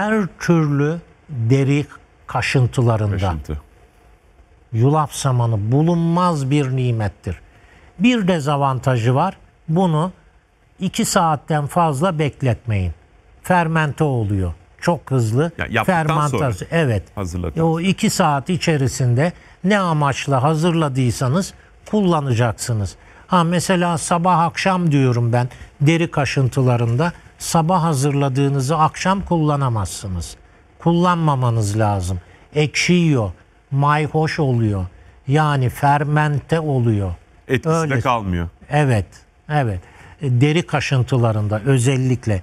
her türlü deri kaşıntılarında Kaşıntı. Yulaf samanı bulunmaz bir nimettir. Bir dezavantajı var. Bunu iki saatten fazla bekletmeyin. Fermente oluyor. Çok hızlı. Yani Fermentasyon. Evet. O iki saat içerisinde ne amaçla hazırladıysanız kullanacaksınız. Ha mesela sabah akşam diyorum ben deri kaşıntılarında sabah hazırladığınızı akşam kullanamazsınız. Kullanmamanız lazım. Ekşiyor, mayhoş oluyor. Yani fermente oluyor. Etkisi Öyle. de kalmıyor. Evet, evet. E, deri kaşıntılarında özellikle